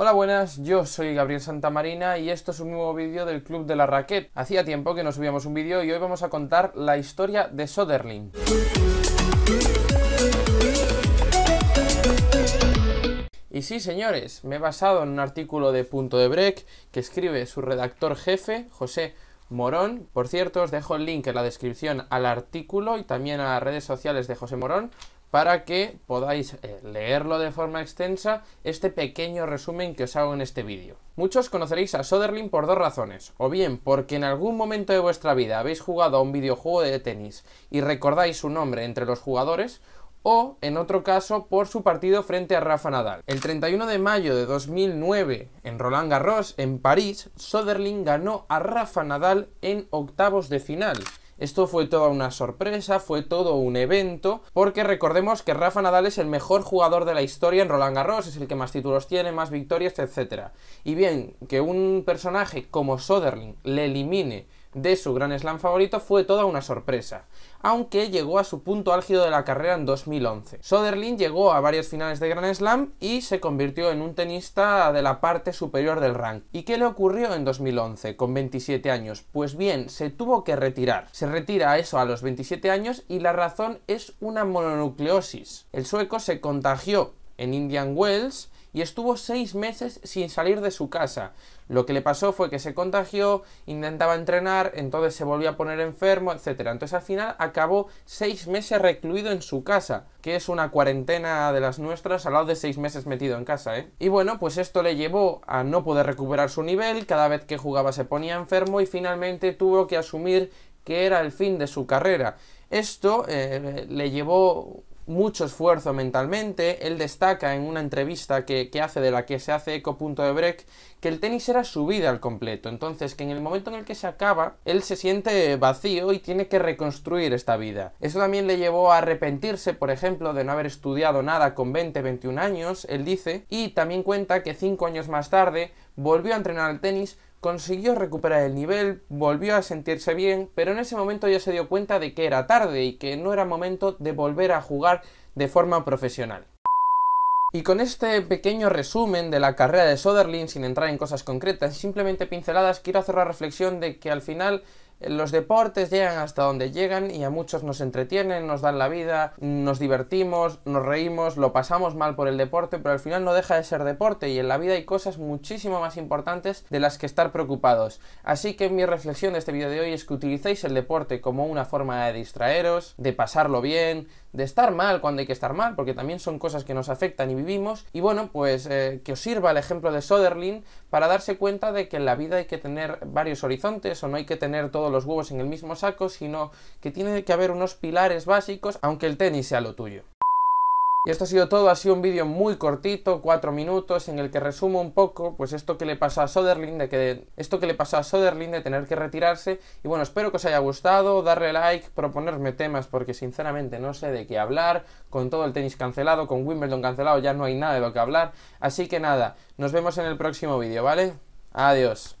Hola buenas, yo soy Gabriel Santamarina y esto es un nuevo vídeo del Club de la Raquet. Hacía tiempo que no subíamos un vídeo y hoy vamos a contar la historia de Soderling. Y sí, señores, me he basado en un artículo de Punto de Break que escribe su redactor jefe, José Morón. Por cierto, os dejo el link en la descripción al artículo y también a las redes sociales de José Morón para que podáis eh, leerlo de forma extensa este pequeño resumen que os hago en este vídeo. Muchos conoceréis a Soderling por dos razones, o bien porque en algún momento de vuestra vida habéis jugado a un videojuego de tenis y recordáis su nombre entre los jugadores, o en otro caso por su partido frente a Rafa Nadal. El 31 de mayo de 2009 en Roland Garros, en París, Soderling ganó a Rafa Nadal en octavos de final. Esto fue toda una sorpresa, fue todo un evento, porque recordemos que Rafa Nadal es el mejor jugador de la historia en Roland Garros, es el que más títulos tiene, más victorias, etc. Y bien, que un personaje como Soderling le elimine de su Gran Slam favorito fue toda una sorpresa, aunque llegó a su punto álgido de la carrera en 2011. Soderling llegó a varias finales de Grand Slam y se convirtió en un tenista de la parte superior del rank. ¿Y qué le ocurrió en 2011 con 27 años? Pues bien, se tuvo que retirar. Se retira a eso a los 27 años y la razón es una mononucleosis. El sueco se contagió en Indian Wells y estuvo seis meses sin salir de su casa. Lo que le pasó fue que se contagió, intentaba entrenar, entonces se volvió a poner enfermo, etc. Entonces al final acabó seis meses recluido en su casa, que es una cuarentena de las nuestras al lado de seis meses metido en casa, ¿eh? Y bueno, pues esto le llevó a no poder recuperar su nivel, cada vez que jugaba se ponía enfermo y finalmente tuvo que asumir que era el fin de su carrera. Esto eh, le llevó mucho esfuerzo mentalmente. Él destaca en una entrevista que, hace de la que se hace eco de que el tenis era su vida al completo. Entonces que en el momento en el que se acaba, él se siente vacío y tiene que reconstruir esta vida. Eso también le llevó a arrepentirse, por ejemplo, de no haber estudiado nada con 20, 21 años, él dice, y también cuenta que 5 años más tarde volvió a entrenar al tenis Consiguió recuperar el nivel, volvió a sentirse bien, pero en ese momento ya se dio cuenta de que era tarde y que no era momento de volver a jugar de forma profesional. Y con este pequeño resumen de la carrera de Soderling, sin entrar en cosas concretas, simplemente pinceladas, quiero hacer la reflexión de que al final los deportes llegan hasta donde llegan y a muchos nos entretienen, nos dan la vida, nos divertimos, nos reímos, lo pasamos mal por el deporte, pero al final no deja de ser deporte y en la vida hay cosas muchísimo más importantes de las que estar preocupados. Así que mi reflexión de este vídeo de hoy es que utilicéis el deporte como una forma de distraeros, de pasarlo bien, de estar mal cuando hay que estar mal, porque también son cosas que nos afectan y vivimos. Y bueno, pues eh, que os sirva el ejemplo de Soderlin para darse cuenta de que en la vida hay que tener varios horizontes o no hay que tener todo los huevos en el mismo saco, sino que tiene que haber unos pilares básicos, aunque el tenis sea lo tuyo. Y esto ha sido todo, ha sido un vídeo muy cortito, cuatro minutos, en el que resumo un poco, pues esto que le pasó a Soderling, de que esto que le pasó a Soderling de tener que retirarse. Y bueno, espero que os haya gustado, darle like, proponerme temas, porque sinceramente no sé de qué hablar, con todo el tenis cancelado, con Wimbledon cancelado, ya no hay nada de lo que hablar. Así que nada, nos vemos en el próximo vídeo, ¿vale? Adiós.